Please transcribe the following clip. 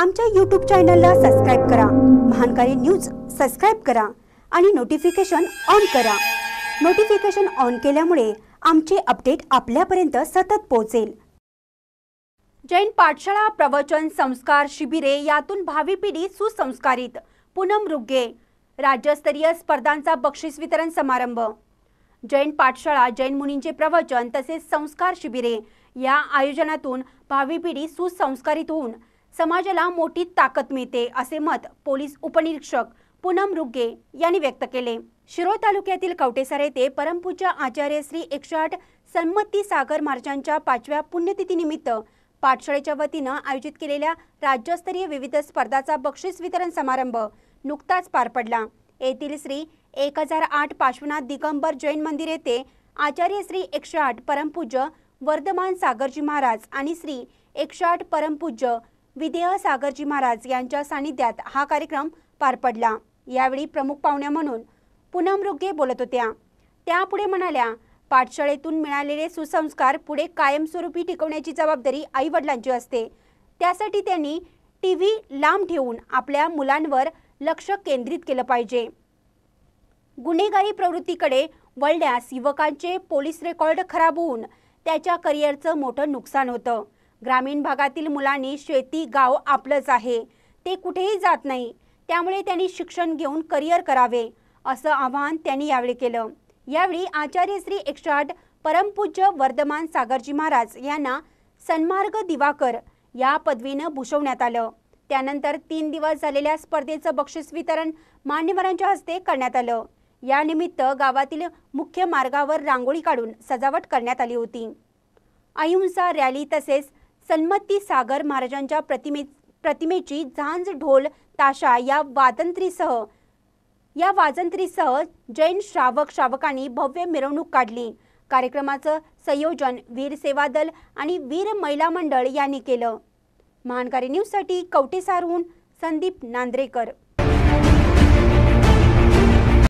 आमच्या यूट्यूब चॅनलला सबस्क्राईब करा महानकारी न्यूज सबस्क्राईब करा आणि नोटिफिकेशन ऑन करा नोटिफिकेशन ऑन केल्यामुळे आमचे अपडेट आपल्यापर्यंत सतत पोहोचेल जैन पाठशाळा प्रवचन संस्कार शिबिरे यातून भावी पिढी सुसंस्कारित पूनम रुग्गे राज्यस्तरीय स्पर्धांचा बक्षीस वितरण समारंभ जैन पाठशाळा जैन मुनींचे प्रवचन तसेच संस्कार शिबिरे या आयोजनातून भावी पिढी सुसंस्कारित होऊन समाजाला मोठी ताकद मिळते असे मत पोलीस उपनिरीक्षक पूनम रुग्गे यांनी व्यक्त केले शिरोळ तालुक्यातील कवटेसर येथे परमपूज्य आचार्य श्री एकशे आठ संमती सागर महाराजांच्या पाचव्या पुण्यतिथीनिमित्त पाठशाळेच्या वतीनं आयोजित केलेल्या राज्यस्तरीय विविध स्पर्धाचा बक्षीस वितरण समारंभ नुकताच पार पडला येथील श्री एक हजार आठ पाश्वनाथ दिगंबर जैन मंदिर येथे आचार्य श्री एकशे आठ परमपूज्य वर्धमान सागरजी महाराज आणि श्री एकशे आठ परमपूज्य विदेह सागरजी महाराज यांच्या सानिध्यात हा कार्यक्रम पार पडला यावेळी प्रमुख पाहुण्या म्हणून पूनम रुगे बोलत होत्या त्यापुढे म्हणाल्या पाठशाळेतून मिळालेले सुसंस्कार पुढे कायमस्वरूपी टिकवण्याची जबाबदारी आईवडिलांची असते त्यासाठी त्यांनी टी व्ही लांब ठेवून आपल्या मुलांवर लक्ष केंद्रित केलं पाहिजे गुन्हेगारी प्रवृत्तीकडे वळल्यास युवकांचे पोलीस रेकॉर्ड खराब होऊन त्याच्या करिअरचं मोठं नुकसान होतं ग्रामीण भागातील मुलांनी शेती गाव आपलंच आहे ते कुठेही जात नाही त्यामुळे त्यांनी शिक्षण घेऊन करिअर करावे असं आवाहन त्यांनी यावेळी केलं यावेळी आचार्य श्री एकशाट परमपूज्य वर्धमान सागरजी महाराज यांना सन्मार्ग दिवाकर या पदवीनं भूषवण्यात आलं त्यानंतर तीन दिवस झालेल्या स्पर्धेचं बक्षीस वितरण मान्यवरांच्या हस्ते करण्यात आलं यानिमित्त गावातील मुख्य मार्गावर रांगोळी काढून सजावट करण्यात आली होती अहिंसा रॅली तसेच सन्मती सागर महाराजांच्या प्रतिमे प्रतिमेची झांज ढोल ताशा या वादंत्रीसह या वाजंत्रीसह जैन श्रावक श्रावकांनी भव्य मिरवणूक काढली कार्यक्रमाचं संयोजन वीर सेवा दल आणि वीर महिला मंडळ यांनी केलं महानकारी न्यूजसाठी कवटेसारहून संदीप नांद्रेकर